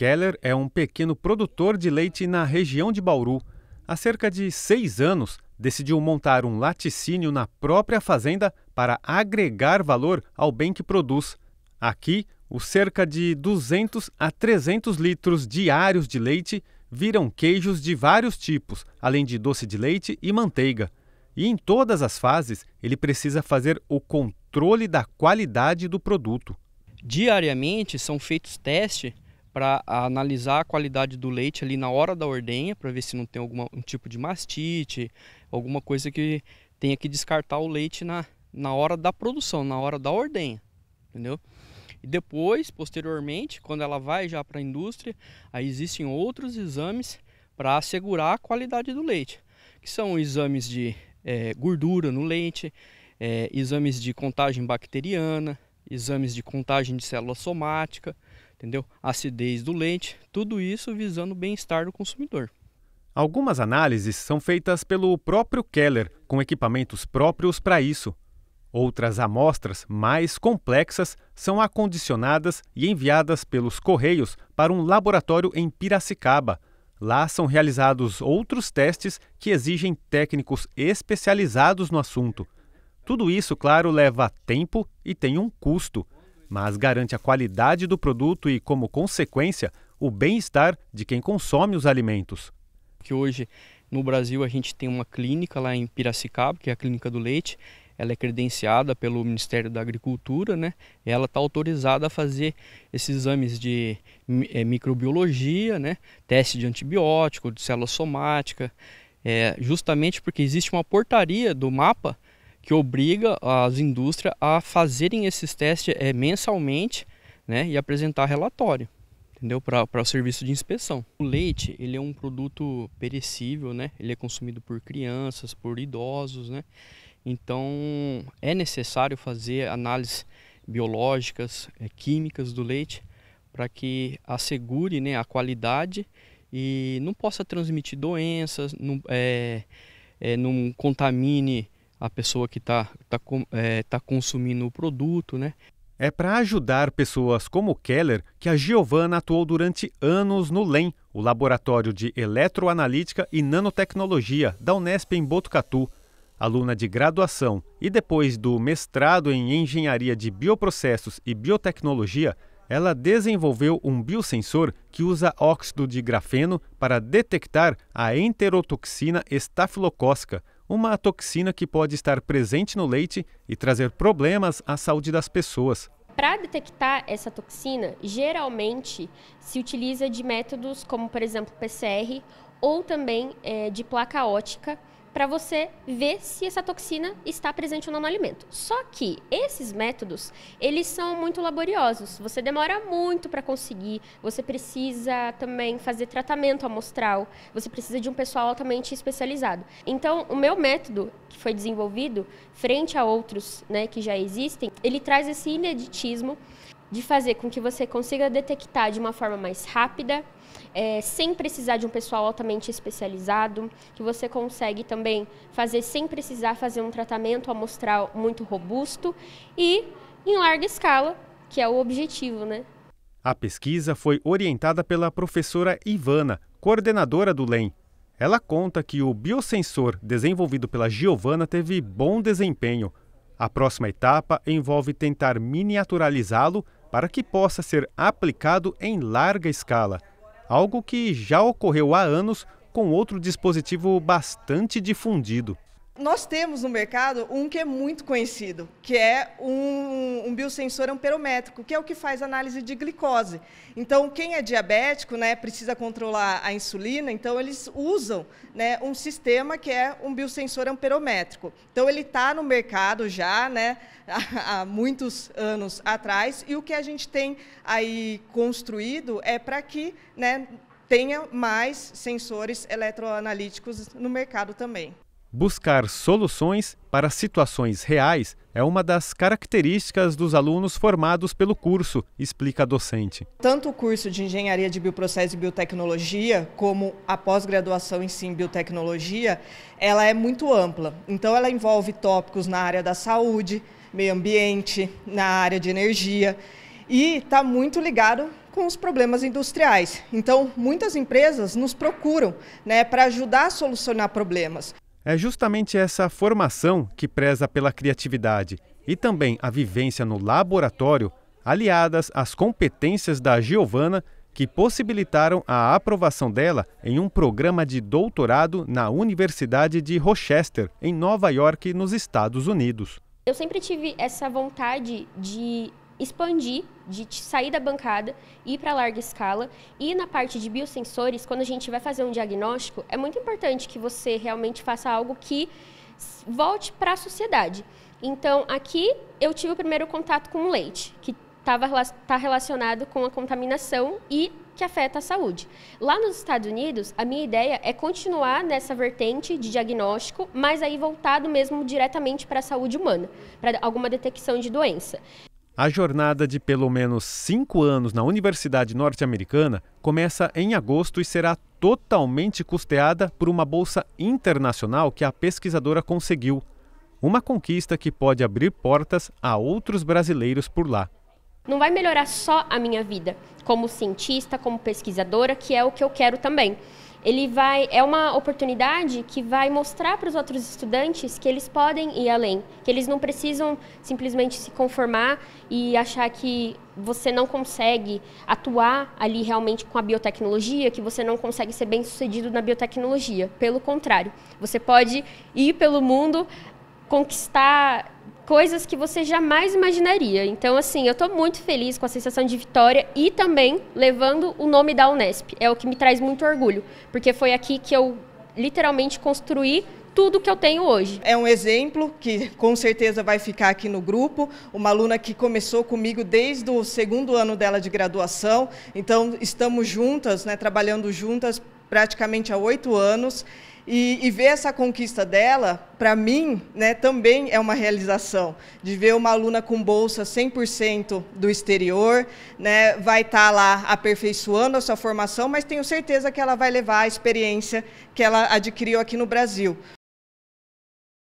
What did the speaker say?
Keller é um pequeno produtor de leite na região de Bauru. Há cerca de seis anos, decidiu montar um laticínio na própria fazenda para agregar valor ao bem que produz. Aqui, os cerca de 200 a 300 litros diários de leite viram queijos de vários tipos, além de doce de leite e manteiga. E em todas as fases, ele precisa fazer o controle da qualidade do produto. Diariamente são feitos testes para analisar a qualidade do leite ali na hora da ordenha, para ver se não tem algum um tipo de mastite, alguma coisa que tenha que descartar o leite na, na hora da produção, na hora da ordenha, entendeu? E depois, posteriormente, quando ela vai já para a indústria, aí existem outros exames para assegurar a qualidade do leite, que são exames de é, gordura no leite, é, exames de contagem bacteriana, exames de contagem de célula somática, entendeu? Acidez do leite, tudo isso visando o bem-estar do consumidor. Algumas análises são feitas pelo próprio Keller, com equipamentos próprios para isso. Outras amostras mais complexas são acondicionadas e enviadas pelos Correios para um laboratório em Piracicaba. Lá são realizados outros testes que exigem técnicos especializados no assunto. Tudo isso, claro, leva tempo e tem um custo mas garante a qualidade do produto e, como consequência, o bem-estar de quem consome os alimentos. Que hoje no Brasil a gente tem uma clínica lá em Piracicaba, que é a Clínica do Leite. Ela é credenciada pelo Ministério da Agricultura, né? Ela está autorizada a fazer esses exames de é, microbiologia, né? Teste de antibiótico, de célula somática, é, justamente porque existe uma portaria do mapa que obriga as indústrias a fazerem esses testes é, mensalmente né, e apresentar relatório entendeu? Para o serviço de inspeção. O leite, ele é um produto perecível, né? Ele é consumido por crianças, por idosos, né? Então, é necessário fazer análises biológicas, é, químicas do leite para que assegure né, a qualidade e não possa transmitir doenças, não, é, é, não contamine a pessoa que está tá, tá é, tá consumindo o produto, né? É para ajudar pessoas como Keller que a Giovanna atuou durante anos no LEM, o Laboratório de Eletroanalítica e Nanotecnologia da Unesp em Botucatu. Aluna de graduação e depois do mestrado em Engenharia de Bioprocessos e Biotecnologia, ela desenvolveu um biosensor que usa óxido de grafeno para detectar a enterotoxina estafilocócica, uma toxina que pode estar presente no leite e trazer problemas à saúde das pessoas. Para detectar essa toxina, geralmente se utiliza de métodos como, por exemplo, PCR ou também é, de placa ótica, para você ver se essa toxina está presente ou não no alimento. Só que esses métodos, eles são muito laboriosos. Você demora muito para conseguir, você precisa também fazer tratamento amostral, você precisa de um pessoal altamente especializado. Então, o meu método que foi desenvolvido frente a outros, né, que já existem, ele traz esse ineditismo de fazer com que você consiga detectar de uma forma mais rápida, é, sem precisar de um pessoal altamente especializado, que você consegue também fazer sem precisar fazer um tratamento amostral muito robusto e em larga escala, que é o objetivo, né? A pesquisa foi orientada pela professora Ivana, coordenadora do LEM. Ela conta que o biosensor desenvolvido pela Giovana teve bom desempenho. A próxima etapa envolve tentar miniaturalizá-lo para que possa ser aplicado em larga escala, algo que já ocorreu há anos com outro dispositivo bastante difundido nós temos no mercado um que é muito conhecido, que é um, um biosensor amperométrico, que é o que faz análise de glicose. Então, quem é diabético, né, precisa controlar a insulina, então eles usam né, um sistema que é um biosensor amperométrico. Então, ele está no mercado já né, há, há muitos anos atrás, e o que a gente tem aí construído é para que né, tenha mais sensores eletroanalíticos no mercado também. Buscar soluções para situações reais é uma das características dos alunos formados pelo curso, explica a docente. Tanto o curso de Engenharia de Bioprocesso e Biotecnologia, como a pós-graduação em Sim Biotecnologia, ela é muito ampla. Então ela envolve tópicos na área da saúde, meio ambiente, na área de energia e está muito ligado com os problemas industriais. Então, muitas empresas nos procuram né, para ajudar a solucionar problemas. É justamente essa formação que preza pela criatividade e também a vivência no laboratório, aliadas às competências da Giovana, que possibilitaram a aprovação dela em um programa de doutorado na Universidade de Rochester, em Nova York, nos Estados Unidos. Eu sempre tive essa vontade de expandir, de sair da bancada ir para larga escala. E na parte de biosensores, quando a gente vai fazer um diagnóstico, é muito importante que você realmente faça algo que volte para a sociedade. Então, aqui eu tive o primeiro contato com o leite, que está relacionado com a contaminação e que afeta a saúde. Lá nos Estados Unidos, a minha ideia é continuar nessa vertente de diagnóstico, mas aí voltado mesmo diretamente para a saúde humana, para alguma detecção de doença. A jornada de pelo menos cinco anos na Universidade Norte-Americana começa em agosto e será totalmente custeada por uma bolsa internacional que a pesquisadora conseguiu. Uma conquista que pode abrir portas a outros brasileiros por lá. Não vai melhorar só a minha vida como cientista, como pesquisadora, que é o que eu quero também ele vai é uma oportunidade que vai mostrar para os outros estudantes que eles podem ir além, que eles não precisam simplesmente se conformar e achar que você não consegue atuar ali realmente com a biotecnologia, que você não consegue ser bem sucedido na biotecnologia. Pelo contrário, você pode ir pelo mundo conquistar coisas que você jamais imaginaria. Então, assim, eu estou muito feliz com a sensação de vitória e também levando o nome da Unesp. É o que me traz muito orgulho, porque foi aqui que eu literalmente construí tudo que eu tenho hoje. É um exemplo que com certeza vai ficar aqui no grupo, uma aluna que começou comigo desde o segundo ano dela de graduação, então estamos juntas, né, trabalhando juntas praticamente há oito anos e, e, ver essa conquista dela, para mim, né, também é uma realização. De ver uma aluna com bolsa 100% do exterior, né, vai estar tá lá aperfeiçoando a sua formação, mas tenho certeza que ela vai levar a experiência que ela adquiriu aqui no Brasil.